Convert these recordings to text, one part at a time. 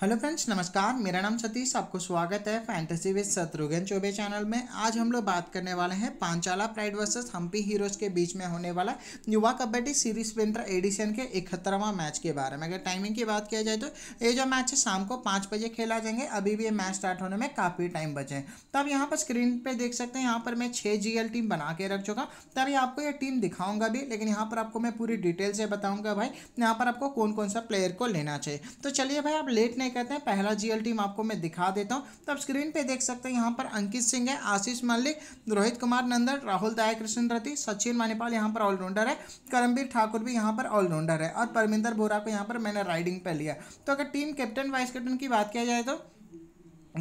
hello friends नमस्कार मेरा नाम सतीश आपको स्वागत है fantasy with Shatrughan Choubey channel में आज हम लोग बात करने वाले हैं Panchala pride versus Hampi heroes के बीच में होने वाला युवा कबड्डी सीरीज विंटर एडिशन के इकहत्तरवां मैच के बारे में अगर टाइमिंग की बात किया जाए तो ये जो मैच है शाम को पाँच बजे खेला जाएंगे अभी भी ये मैच स्टार्ट होने में काफ़ी टाइम बचे हैं तो आप यहाँ पर स्क्रीन पर देख सकते हैं यहाँ पर मैं छः जी टीम बना के रख चुका तभी तो आपको ये टीम दिखाऊंगा भी लेकिन यहाँ पर आपको मैं पूरी डिटेल से बताऊँगा भाई यहाँ पर आपको कौन कौन सा प्लेयर को लेना चाहिए तो चलिए भाई आप लेट नहीं कहते हैं पहला जीएल टीम आपको मैं दिखा देता हूं तो आप स्क्रीन पे देख सकते हैं यहां पर अंकित सिंह है आशीष मल्लिक रोहित कुमार नंदन राहुल दया कृष्ण रति सचिन मानीपाल यहाँ पर ऑलराउंडर है करमवीर ठाकुर भी यहाँ पर ऑलराउंडर है और परमिंदर बोरा को यहाँ पर मैंने राइडिंग पर लिया तो अगर टीम कैप्टन वाइस कैप्टन की बात किया जाए तो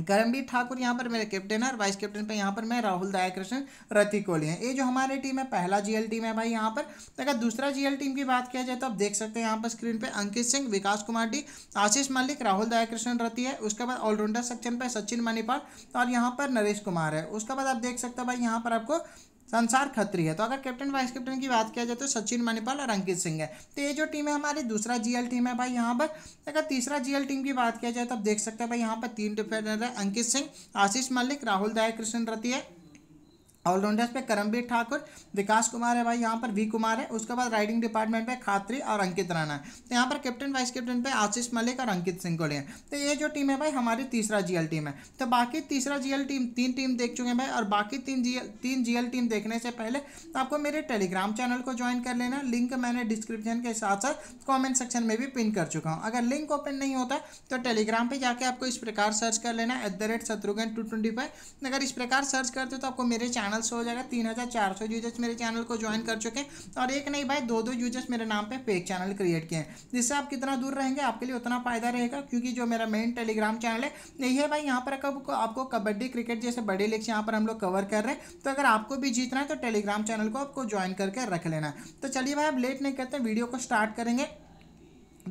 करमवीर ठाकुर यहाँ पर मेरे कैप्टन है और वाइस कैप्टन पे यहाँ पर मैं राहुल दया कृष्ण रति कोहली हैं ये जो हमारे टीम है पहला जीएल टीम है भाई यहाँ पर तो अगर दूसरा जीएल टीम की बात किया जाए तो आप देख सकते हैं यहाँ पर स्क्रीन पे अंकित सिंह विकास कुमार डी आशीष मलिक राहुल कृष्ण रति है उसके बाद ऑलराउंडर सेक्शन पर सचिन मणिपाल और यहाँ पर नरेश कुमार है उसके बाद आप देख सकते हैं भाई यहाँ पर आपको संसार खत्री है तो अगर कैप्टन वाइस कैप्टन की बात किया जाए तो सचिन मणिपाल और अंकित सिंह है तो ये जो टीम है हमारी दूसरा जीएल टीम है भाई यहाँ पर अगर तीसरा जीएल टीम की बात किया जाए तो आप देख सकते हैं भाई यहाँ पर तीन डिफेंडर है अंकित सिंह आशीष मलिक राहुल दया कृष्ण रति है ऑलराउंडर्स पे करमबीर ठाकुर विकास कुमार है भाई यहाँ पर वी कुमार है उसके बाद राइडिंग डिपार्टमेंट पे खात्री और अंकित राणा है तो यहाँ पर कैप्टन वाइस कैप्टन पे आशीष मलिक और अंकित सिंह को हैं तो ये जो टीम है भाई हमारी तीसरा जीएल टीम है तो बाकी तीसरा जीएल टीम तीन टीम देख चुके हैं भाई और बाकी तीन जी तीन जी टीम देखने से पहले तो आपको मेरे टेलीग्राम चैनल को ज्वाइन कर लेना लिंक मैंने डिस्क्रिप्शन के साथ साथ कॉमेंट सेक्शन में भी पिन कर चुका हूँ अगर लिंक ओपन नहीं होता तो टेलीग्राम पर जाकर आपको इस प्रकार सर्च कर लेना at the rate Shatrughan two twenty five अगर इस प्रकार सर्च करते हो तो आपको मेरे चैनल चैनल से हो जाएगा तीन हज़ार चार सौ यूजर्स मेरे चैनल को ज्वाइन कर चुके हैं और एक नहीं भाई दो दो यूजर्स मेरे नाम पे फेक चैनल क्रिएट किए हैं जिससे आप कितना दूर रहेंगे आपके लिए उतना फ़ायदा रहेगा क्योंकि जो मेरा मेन टेलीग्राम चैनल है यही है भाई यहाँ पर कब आपको कबड्डी क्रिकेट जैसे बड़े लिख्स यहाँ पर हम लोग कवर कर रहे हैं तो अगर आपको भी जीतना है तो टेलीग्राम चैनल को आपको ज्वाइन करके रख लेना है तो चलिए भाई आप लेट नहीं करते वीडियो को स्टार्ट करेंगे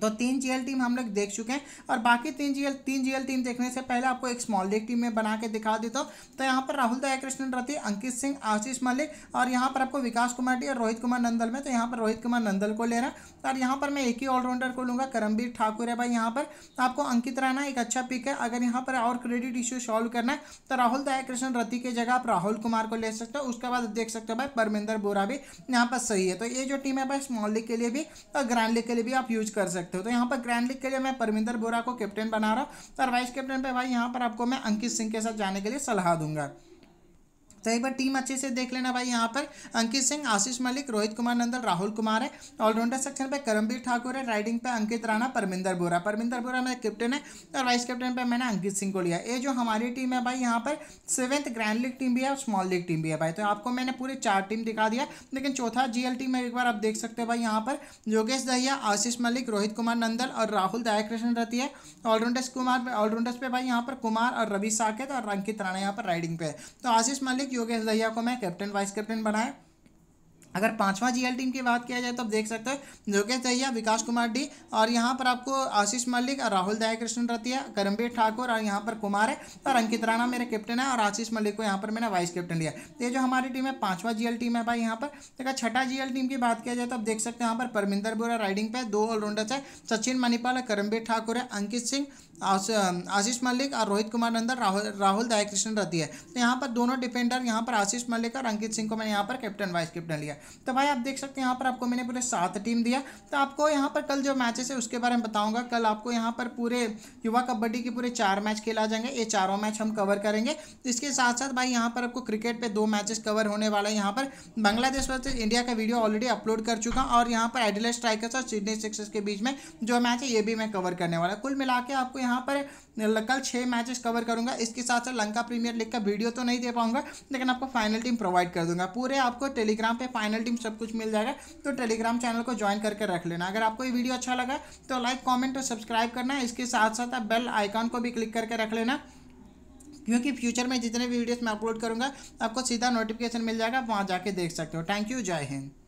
तो तीन जी टीम हम लोग देख चुके हैं और बाकी तीन जी तीन जी टीम देखने से पहले आपको एक स्मॉल लीग टीम में बना के दिखा देता हूँ तो यहाँ पर राहुल दया कृष्णन रथी अंकित सिंह आशीष मलिक और यहाँ पर आपको विकास कुमार टी और रोहित कुमार नंदल में तो यहाँ पर रोहित कुमार नंदल को ले रहा और यहाँ पर मैं एक ही ऑलराउंडर को लूँगा करमबीर ठाकुर है भाई यहाँ पर आपको अंकित राना एक अच्छा पिक है अगर यहाँ पर और क्रेडिट इश्यू सॉल्व करना है तो राहुल दया कृष्ण रथी की जगह आप राहुल कुमार को ले सकते हो उसके बाद देख सकते हो भाई परमिंदर बोरा भी यहाँ पर सही है तो ये जो टीम है भाई स्मॉल लीग के लिए भी और ग्रैंड लीग के लिए भी आप यूज कर सकते सकते हो तो यहाँ पर ग्रैंड लीग के लिए मैं परमिंदर बोरा को कैप्टन बना रहा हूँ और वाइस कैप्टन पर भाई यहाँ पर आपको मैं अंकित सिंह के साथ जाने के लिए सलाह दूंगा तो एक बार टीम अच्छे से देख लेना भाई यहाँ पर अंकित सिंह आशीष मलिक रोहित कुमार नंदल राहुल कुमार है ऑलराउंडर सेक्शन पे करमवीर ठाकुर है राइडिंग पे अंकित राणा परमिंदर बोरा परमिंदर बोरा मेरा कैप्टन है और वाइस कैप्टन पे मैंने अंकित सिंह को लिया ये जो हमारी टीम है भाई यहाँ पर सेवेंथ ग्रैंड लीग टीम भी है और स्मॉल लीग टीम भी है भाई तो आपको मैंने पूरे चार टीम दिखा दिया लेकिन चौथा जी टीम एक बार आप देख सकते हो भाई यहाँ पर योगेश दहिया आशीष मलिक रोहित कुमार नंदल और राहुल दयाकृष्ण रहती है ऑलराउंडर्स कुमार ऑलराउंडर्स पे भाई यहाँ पर कुमार और रवि साकेत और अंकित राणा यहाँ पर राइडिंग पे तो आशीष मलिक योगेश दहिया को मैं कैप्टन वाइस कैप्टन बनाया अगर पांचवा जीएल टीम की बात किया जाए तो आप देख सकते हो लोकेश दहिया विकास कुमार डी और यहाँ पर आपको आशीष मलिक और राहुल दयाकृष्णन रतिया करमबीर ठाकुर और यहाँ पर कुमार है और अंकित राणा मेरे कैप्टन है और आशीष मलिक को यहाँ पर मैंने वाइस कैप्टन लिया तो ये जो हमारी टीम है पांचवा जीएल टीम है भाई यहाँ पर देखा तो छठा जीएल टीम की बात किया जाए तो आप देख सकते हैं यहाँ पर परमिंदर बोरा राइडिंग पे दो ऑलराउंडर्स है सचिन मणिपाल है करमबीर ठाकुर है अंकित सिंह आशीष मलिक और रोहित कुमार नंदर राहुल राहुल दयाकृष्णन रतिया तो यहाँ पर दोनों डिफेंडर यहाँ पर आशीष मलिक और अंकित सिंह को मैंने यहाँ पर कैप्टन वाइस कैप्टन लिया तो भाई आप देख सकते हैं यहाँ पर आपको मैंने पूरे सात टीम दिया तो आपको यहाँ पर कल जो मैचेस है उसके बारे में बताऊँगा कल आपको यहाँ पर पूरे युवा कबड्डी के पूरे चार मैच खेला जाएंगे ये चारों मैच हम कवर करेंगे तो इसके साथ साथ भाई यहाँ पर आपको क्रिकेट पर दो मैचेस कवर होने वाला है यहाँ पर बांग्लादेश वर्सेज इंडिया का वीडियो ऑलरेडी अपलोड कर चुका और यहाँ पर एडिलेस स्ट्राइकर्स और सिडनी सिक्सर्स के बीच में जो मैच है ये भी मैं कवर करने वाला कुल मिला के आपको यहाँ पर कल छः मैचेस कवर करूंगा इसके साथ साथ लंका प्रीमियर लीग का वीडियो तो नहीं दे पाऊंगा लेकिन आपको फाइनल टीम प्रोवाइड कर दूंगा पूरे आपको टेलीग्राम पे फाइनल फाइनल टीम सब कुछ मिल जाएगा तो टेलीग्राम चैनल को ज्वाइन करके रख लेना अगर आपको ये वीडियो अच्छा लगा तो लाइक कॉमेंट और सब्सक्राइब करना इसके साथ साथ आप बेल आइकॉन को भी क्लिक करके रख लेना क्योंकि फ्यूचर में जितने भी वीडियोस मैं अपलोड करूंगा आपको सीधा नोटिफिकेशन मिल जाएगा वहां जाके देख सकते हो थैंक यू जय हिंद